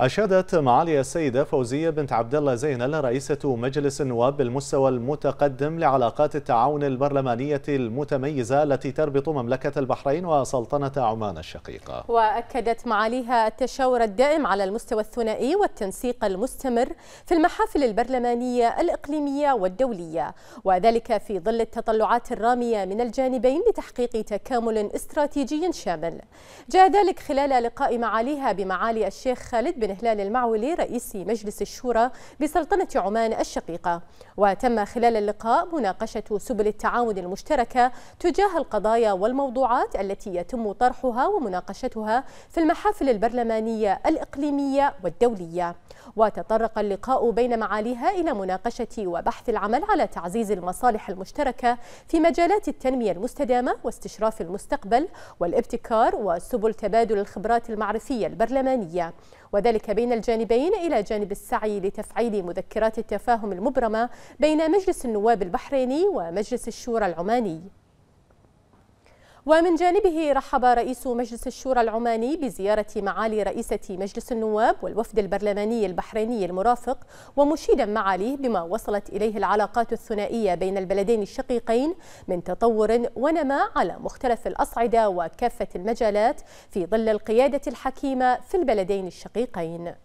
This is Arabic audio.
أشادت معالي السيدة فوزية بنت عبد الله زينل رئيسة مجلس النواب بالمستوى المتقدم لعلاقات التعاون البرلمانية المتميزة التي تربط مملكة البحرين وسلطنة عمان الشقيقة. وأكدت معاليها التشاور الدائم على المستوى الثنائي والتنسيق المستمر في المحافل البرلمانية الإقليمية والدولية، وذلك في ظل التطلعات الرامية من الجانبين لتحقيق تكامل استراتيجي شامل. جاء ذلك خلال لقاء معاليها بمعالي الشيخ خالد بن هلال المعولي رئيس مجلس الشورى بسلطنة عمان الشقيقة وتم خلال اللقاء مناقشة سبل التعاون المشتركة تجاه القضايا والموضوعات التي يتم طرحها ومناقشتها في المحافل البرلمانية الإقليمية والدولية وتطرق اللقاء بين معاليها إلى مناقشة وبحث العمل على تعزيز المصالح المشتركة في مجالات التنمية المستدامة واستشراف المستقبل والابتكار وسبل تبادل الخبرات المعرفية البرلمانية وذلك بين الجانبين إلى جانب السعي لتفعيل مذكرات التفاهم المبرمة بين مجلس النواب البحريني ومجلس الشورى العماني ومن جانبه رحب رئيس مجلس الشورى العماني بزيارة معالي رئيسة مجلس النواب والوفد البرلماني البحريني المرافق ومشيدا معاليه بما وصلت إليه العلاقات الثنائية بين البلدين الشقيقين من تطور ونماء على مختلف الأصعدة وكافة المجالات في ظل القيادة الحكيمة في البلدين الشقيقين